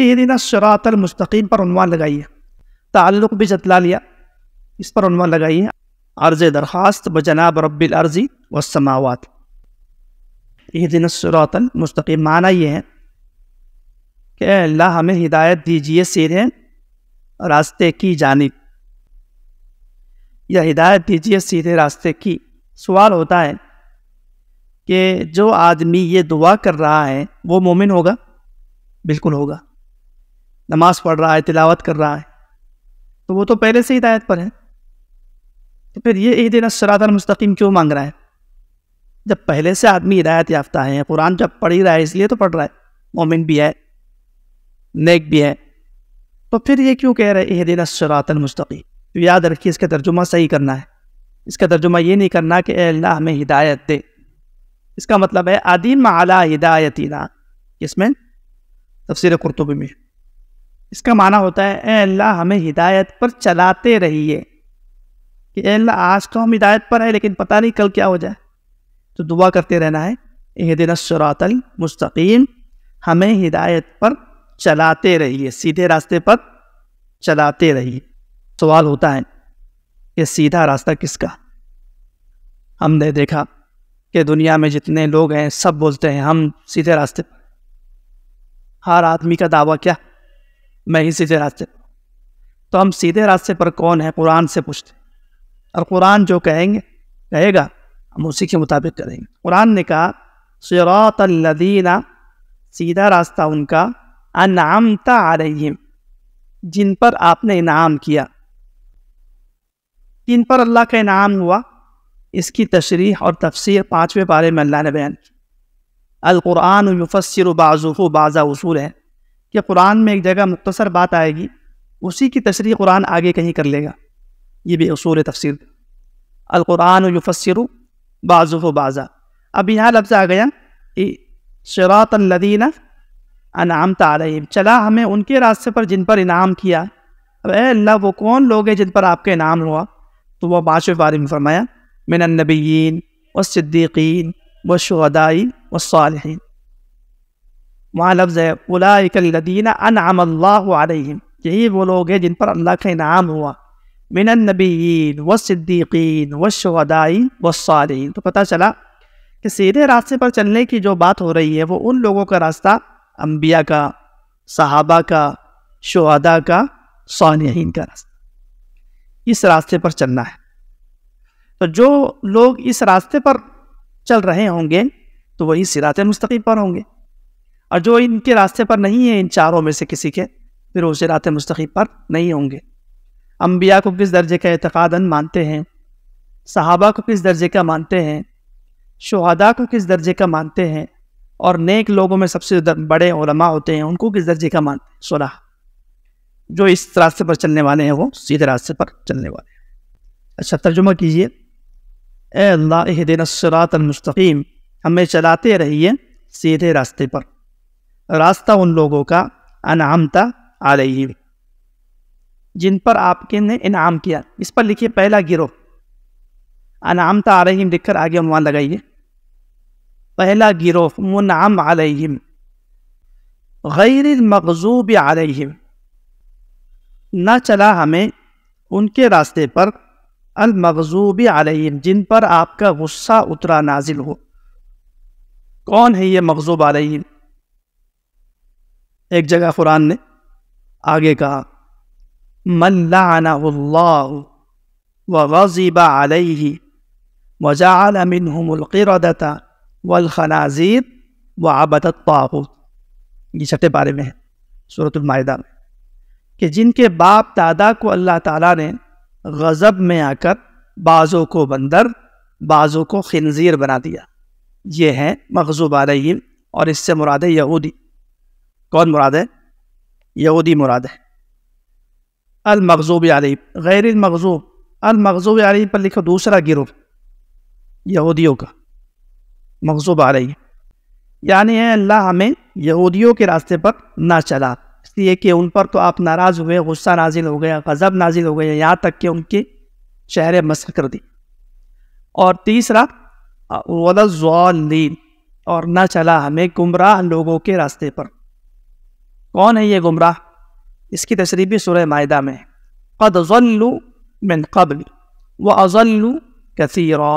एदिन शरातल मुस्तकीम पर उनवान लगाइए ताल्लुक़ भी जतला लिया इस पर उनवान लगाइए अर्ज़ दरख्वास्त ब जनाब रब्बिल अर्ज़ी व समावत यह दिन मुस्तकीम माना ये है कि अल्लाह हमें हिदायत दीजिए सीधे रास्ते की जानब या हिदायत दीजिए सीधे रास्ते की सवाल होता है कि जो आदमी ये दुआ कर रहा है वो मोमिन होगा बिल्कुल होगा नमाज पढ़ रहा है तिलावत कर रहा है तो वो तो पहले से हिदायत पर है तो फिर ये ईद दिन सरातन मुस्तकीम क्यों मांग रहा है जब पहले से आदमी हिदायत याफ्ता है कुरान जब पढ़ ही रहा है इसलिए तो पढ़ रहा है मोमिन भी है नेक भी है तो फिर ये क्यों कह रहे हैं ईद सरातन मुस्तकीम तो याद रखिए इसका तर्जुमा सही करना है इसका तर्जुमा ये नहीं करना कि अल्लाह हमें हिदायत दे इसका मतलब है आदीन आला हिदायतना इसमें तफसर कुरतुब में इसका माना होता है ए अल्लाह हमें हिदायत पर चलाते रहिए कि अल्लाह आज तो हम हिदायत पर है लेकिन पता नहीं कल क्या हो जाए तो दुआ करते रहना है एह दिन सरातल मुस्तकीम हमें हिदायत पर चलाते रहिए सीधे रास्ते पर चलाते रहिए सवाल होता है कि सीधा रास्ता किसका हमने देखा कि दुनिया में जितने लोग हैं सब बोलते हैं हम सीधे रास्ते पर हर आदमी का दावा क्या है मैं ही सीधे रास्ते पर तो हम सीधे रास्ते पर कौन है कुरान से पूछते और कुरान जो कहेंगे कहेगा हम उसी के मुताबिक करेंगे कुरान ने कहा सरातल्लदीना सीधा रास्ता उनका अनामता है जिन पर आपने इनाम किया किन पर अल्लाह का इनाम हुआ इसकी तशरीह और तफसीर पाँचवें बारे में अल्लाह ने बयान की अलकुरान यफ़सर बाज़ू बाज़ा उसूल है कि कुरान में एक जगह मुख्तसर बात आएगी उसी की तशरी कुरान आगे कहीं कर लेगा ये भी असूल तफसर अलकुरान यफसर बाजु बाज़ा अब यहाँ लफ्ज़ आ गया कि शरातलदीन अनाम तलम चला हमें उनके रास्ते पर जिन पर इनाम किया अब अल्लाह वो कौन लोग हैं जिन पर आपके इनाम हुआ तो वह बाश बारे में फरमाया मिनबीन व सिद्दीकीन व शहदाई व सालहीन वहाँ लफ्ज़ है उलाकलदीन अनआमल्लाम यही वो लोग हैं जिन पर अल्लाह का इनाम हुआ मिन नबीन व सिद्दीकीन व शहदाइन व सालीन तो पता चला कि सीधे रास्ते पर चलने की जो बात हो रही है वो उन लोगों का रास्ता अम्बिया का सहाबा का शहदा का सालहीन का रास्ता इस रास्ते पर चलना है तो जो लोग इस रास्ते पर चल रहे होंगे तो वही सिरात मुस्तकीम पर होंगे और जो इनके रास्ते पर नहीं है इन चारों में से किसी के फिर उसे रात मुस्तकीब पर नहीं होंगे अम्बिया को किस दर्जे का एतकादन मानते हैं सहाबा को किस दर्जे का मानते हैं शहदा को किस दर्जे का मानते हैं और नेक लोगों में सबसे बड़े ओलमा होते हैं उनको किस दर्जे का मानते हैं सुलह जो इस रास्ते पर चलने वाले हैं वो सीधे रास्ते पर चलने वाले हैं अच्छा तर्जुमा कीजिए ए अल्लाह दिन सरातमस्तकीम हमें चलाते रहिए सीधे रास्ते पर रास्ता उन लोगों का अनामता आलही जिन पर आपके ने इनाम किया इस पर लिखिए पहला गिरोह अनामता रही लिखकर आगे अनुमान लगाइए पहला गिरोह मुनाम आलहिम गैर मकजूब आलहिम न चला हमें उनके रास्ते पर अलमगजूब आलिम जिन पर आपका गुस्सा उतरा नाजिल हो कौन है ये मकजूब आलिम एक जगह कुरान ने आगे कहा मल्लाजीबा वजाल अमिन हमलक़रदता वलखनाजीर व आबतताहूत ये छठे बारे में है सूरतमाहा में कि जिनके बाप दादा को अल्लाह ताला ने गज़ब में आकर बाज़ों को बंदर बाज़ों को खनज़ीर बना दिया ये हैं मखजूब आलिम और इससे मुराद यहूदी कौन मुराद है यहूदी मुराद है अलमगजूब आलिब गैर मगजूब अलमगजूब आलिब पर लिखो दूसरा गिरोह यहूदियों का मगजूब आ रही है यानी है अल्लाह हमें यहूदियों के रास्ते पर ना चला इसलिए कि उन पर तो आप नाराज़ हुए गुस्सा नाजिल हो गया गज़ब नाजिल हो गया यहाँ तक कि उनके चेहरे मस्क कर दी और तीसरा वलज़ीन और ना चला हमें गुमराह लोगों के रास्ते पर कौन है ये गुमराह इसकी तशरी भी सुरह माहा में कद जल्लू मिन कबल व अजल्लू कसीरा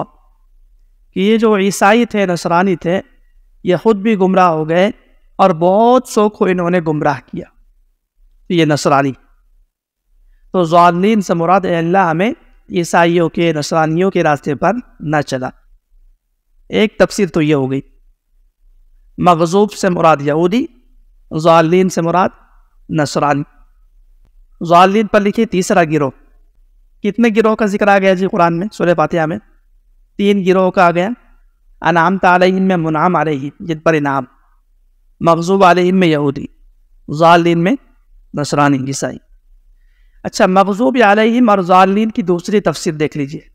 कि ये जो ईसाई थे नसरानी थे ये ख़ुद भी गुमराह हो गए और बहुत सौ को इन्होंने गुमराह किया ये नसरानी तो जालिन से मुराद अल्लाह हमें ईसाइयों के नसरानियों के रास्ते पर ना चला एक तफसीर तो ये हो गई मगजूब से मुराद यहूदी जालीन से मुराद नसरान जालीन पर लिखी तीसरा गिरोह कितने गिरोह का जिक्र आ गया जी कुरान में सूर्य फातिहा में तीन गिरोह का आ गया अनाम तलहिम तो में मुनाम रही जिन पर इनाम मकजूब आलिम में यहूदी जालीन में नसरानी ईसाई अच्छा मकजूब आलिम और जालीन की दूसरी तफसीर देख लीजिए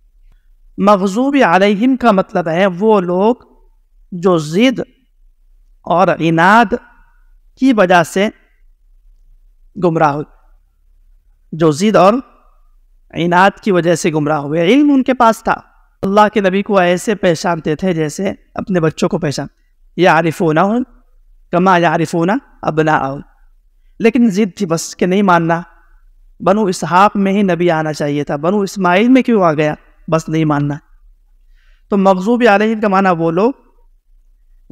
मखजूब आलिम का मतलब है वो लोग जो ज़िद और इनाद की वजह से गुमराह हुए जो जिद और इनाद की वजह से गुमराह हुए इल्म उनके पास था अल्लाह के नबी को ऐसे पहचानते थे जैसे अपने बच्चों को पहचान या आरिफोना हो कमा या होना अब ना आओ लेकिन जिद थी बस के नहीं मानना बनु इसहाक में ही नबी आना चाहिए था बनु इस्माइल में क्यों आ गया बस नहीं मानना तो मकजूब आलिन का माना वो लोग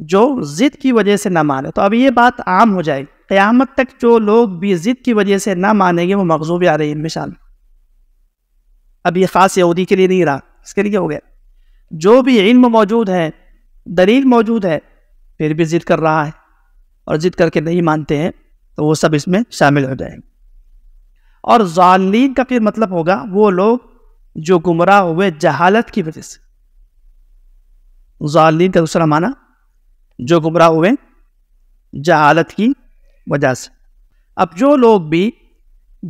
जो ज़िद की वजह से ना माने तो अब ये बात आम हो जाएगी क़यामत तक जो लोग भी ज़िद की वजह से ना मानेंगे वो मकजूब आ रही है मिसाल अब ये ख़ास यहूदी के लिए नहीं रहा इसके लिए हो गया जो भी इल्म मौजूद है दलील मौजूद है फिर भी ज़िद कर रहा है और ज़िद करके नहीं मानते हैं तो वो सब इसमें शामिल हो जाएंगे और जालीन का फिर मतलब होगा वो लोग जो गुमराह हुए जहालत की वजह से जालीन का दूसरा माना जो गुमराह हुए जहालत की वजह से अब जो लोग भी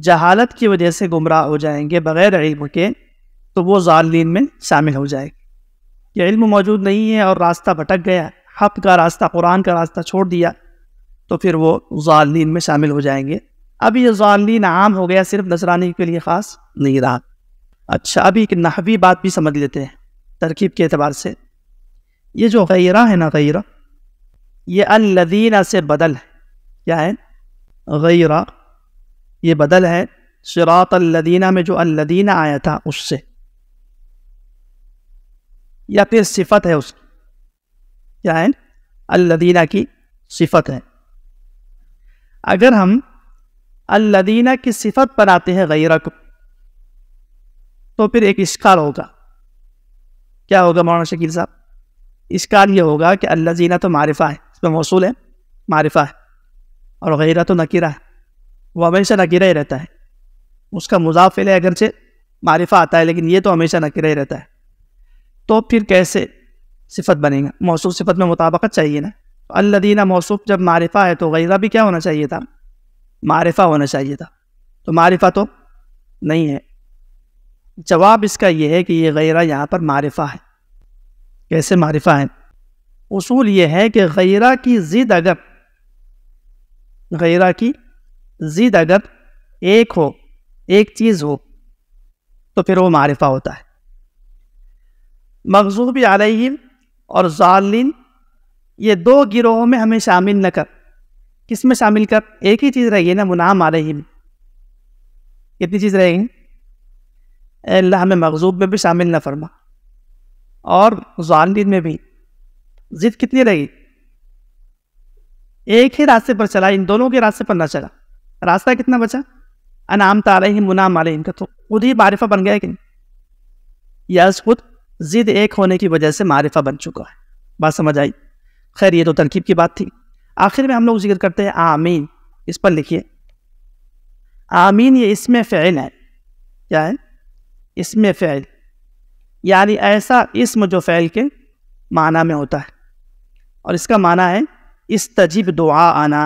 जहालत की वजह से गुमराह हो जाएंगे बग़ैर इल्म के तो वो जालीन में शामिल हो जाएंगे कि इल्म मौजूद नहीं है और रास्ता भटक गया हक का रास्ता कुरान का रास्ता छोड़ दिया तो फिर वो ालदीन में शामिल हो जाएंगे अब ये जालीन आम हो गया सिर्फ नसरानी के लिए ख़ास नहीं रहा अच्छा अभी एक नहवी बात भी समझ लेते हैं तरकीब के अतबार से ये जो गैरा है ना गैरा ये अल्लदीना से बदल है क्या है गैरा ये बदल है शरात अल्लदीना में जो अल्लदीना आया था उससे या फिर सिफत है उसकी क्या है अल्लदीना की सिफत है अगर हम अल्लदीना की सिफत बनाते हैं गैरा को तो फिर एक इश्कार होगा क्या होगा मौलाना शकील साहब इश्कार ये होगा कि अल्लाजीना तो मारिफा है इसमें मौसूल है मारिफा है और गैरा तो नकीरा है वो हमेशा नकीरा ही रहता है उसका मुजाफिल है अगरचे मारिफा आता है लेकिन ये तो हमेशा नकीरा ही रहता है तो फिर कैसे सिफत बनेगा मौसू सिफत में मुताबकत चाहिए ना तो अल्लदीना मौसूफ जब मारिफा है तो गैरा भी क्या होना चाहिए था मारिफा होना चाहिए था तो मारिफा तो नहीं है जवाब इसका यह है कि ये गैरा यहाँ पर मारिफा है कैसे मारिफा है उसूल ये है कि गैरा की ज़िद अगर गैरा की ज़िद अगर एक हो एक चीज़ हो तो फिर वो मारिफा होता है मकजूब आलिम और ज़ालिन ये दो गिरोहों में हमें शामिल न कर किस में शामिल कर एक ही चीज़ रहेगी ना मुनाम आलिम कितनी चीज़ रहेगी अल्लाह हमें मकजूब में भी शामिल न फरमा और ज़ालिन में भी जिद कितनी रही एक ही रास्ते पर चला इन दोनों के रास्ते पर ना चला रास्ता कितना बचा अनाम तारे ही मुनाम आ इनका तो खुद ही मारिफा बन गया कि यस खुद जिद एक होने की वजह से मारिफा बन चुका है बात समझ आई खैर ये तो तरकीब की बात थी आखिर में हम लोग जिक्र करते हैं आमीन इस पर लिखिए आमीन ये इसमें फ़ैल है क्या है इसमें फ़ैल यानी ऐसा इसम जो फ़ैल के माना में होता है और इसका माना है इस तजीब दुआ आना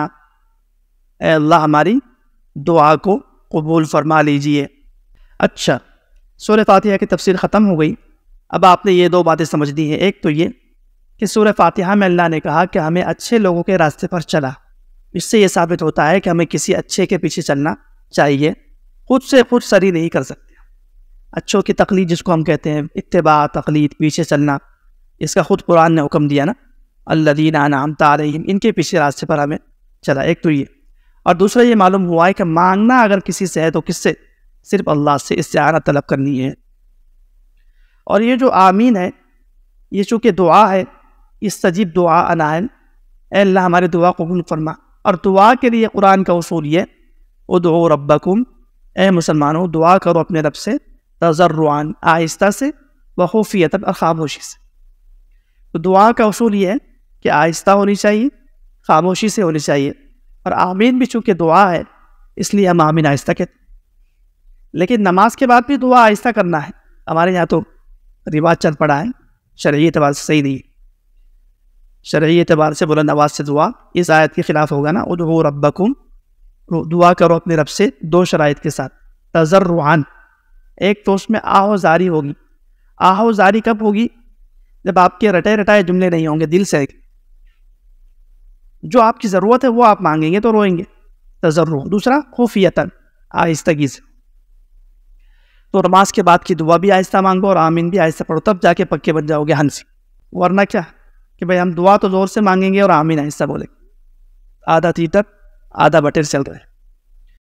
अल्लाह हमारी दुआ को कबूल फरमा लीजिए अच्छा सूर फातिहा की तफसीर ख़त्म हो गई अब आपने ये दो बातें समझ दी हैं एक तो ये कि सूर फातिहा में अल्लाह ने कहा कि हमें अच्छे लोगों के रास्ते पर चला इससे ये साबित होता है कि हमें किसी अच्छे के पीछे चलना चाहिए खुद से खुद सरी नहीं कर सकते अच्छों की तकलीद जिसको हम कहते हैं इतबा तकलीद पीछे चलना इसका ख़ुद कुरान ने हुक्म दिया ना अल्लादीन अनाम तारहीम इनके पीछे रास्ते पर हमें चला एक तो ये और दूसरा ये मालूम हुआ है कि मांगना अगर किसी से है तो किससे सिर्फ अल्लाह से इससे आना तलब करनी है और ये जो आमीन है ये चूँकि दुआ है इस सजीब दुआ अनायन अल्लाह हमारे दुआ कबूल फरमा और दुआ के लिए कुरान का असूल ये ओ दो रब्बकुम ए मुसलमानों दुआ करो अपने रब से तजर्रुआन आहिस्ता से बखूफ़ियत और खामोशी से तो दुआ का असूल ये है कि आहिस्ता होनी चाहिए खामोशी से होनी चाहिए और आमीन भी चूँकि दुआ है इसलिए हम आमीन आहिस्ता कहते लेकिन नमाज के बाद भी दुआ आहिस्ता करना है हमारे यहाँ तो रिवाज चल पड़ा है शर्य अतबार से सही नहीं शर्य अतबार से बुलंद आवाज़ से दुआ इस आयत के ख़िलाफ़ होगा ना उदो रब्बकुम दुआ करो अपने रब से दो शराइत के साथ तजर्रुआन एक तो उसमें आहोजारी होगी आहोजारी कब होगी जब आपके रटे रटाए जुमले नहीं होंगे दिल से जो आपकी ज़रूरत है वो आप मांगेंगे तो रोएंगे तजर्र दूसरा खुफियतन आहिस्तगी से तो नमाज के बाद की दुआ भी आहिस्ता मांगो और आमीन भी आहिस्ता पढ़ो तब जाके पक्के बन जाओगे हंसी वरना क्या कि भाई हम दुआ तो ज़ोर से मांगेंगे और आमीन आहिस्ता बोलेंगे आधा तीतर आधा बटेर चल रहे